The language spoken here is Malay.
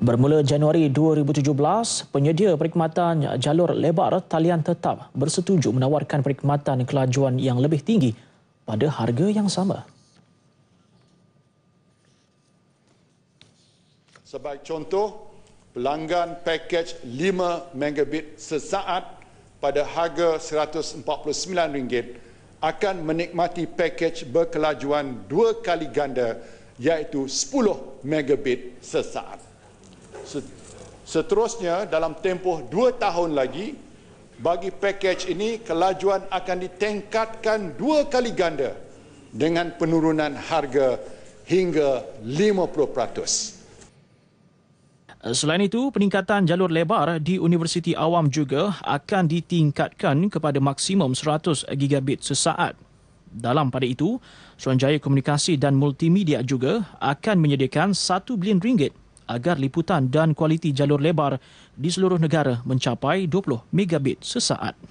Bermula Januari 2017, penyedia perkhidmatan jalur lebar talian tetap bersetuju menawarkan perkhidmatan kelajuan yang lebih tinggi pada harga yang sama. Sebagai contoh, pelanggan pakej 5 megabit sesaat pada harga RM149 akan menikmati pakej berkelajuan dua kali ganda iaitu 10 megabit sesaat. Seterusnya dalam tempoh dua tahun lagi bagi pakej ini kelajuan akan ditingkatkan dua kali ganda dengan penurunan harga hingga 50%. Selain itu, peningkatan jalur lebar di Universiti Awam juga akan ditingkatkan kepada maksimum 100 gigabit sesaat. Dalam pada itu, Suruhanjaya Komunikasi dan Multimedia juga akan menyediakan 1 bilion ringgit agar liputan dan kualiti jalur lebar di seluruh negara mencapai 20 megabit sesaat.